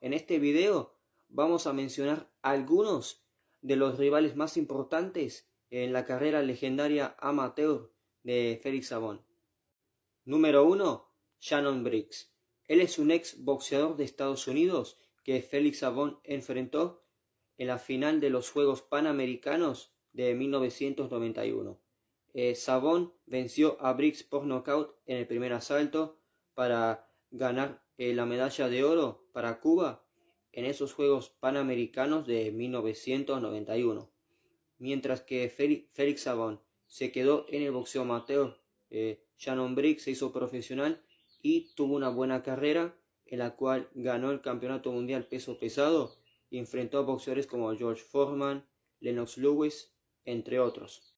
En este video vamos a mencionar algunos de los rivales más importantes en la carrera legendaria amateur de Félix Sabón. Número 1. Shannon Briggs. Él es un ex boxeador de Estados Unidos que Félix Sabón enfrentó en la final de los Juegos Panamericanos de 1991. Eh, Sabón venció a Briggs por nocaut en el primer asalto para ganar eh, la medalla de oro para Cuba en esos Juegos Panamericanos de 1991, mientras que Félix Sabón se quedó en el boxeo amateur. Eh, Shannon Briggs se hizo profesional y tuvo una buena carrera en la cual ganó el Campeonato Mundial Peso Pesado y enfrentó a boxeadores como George Foreman, Lennox Lewis, entre otros.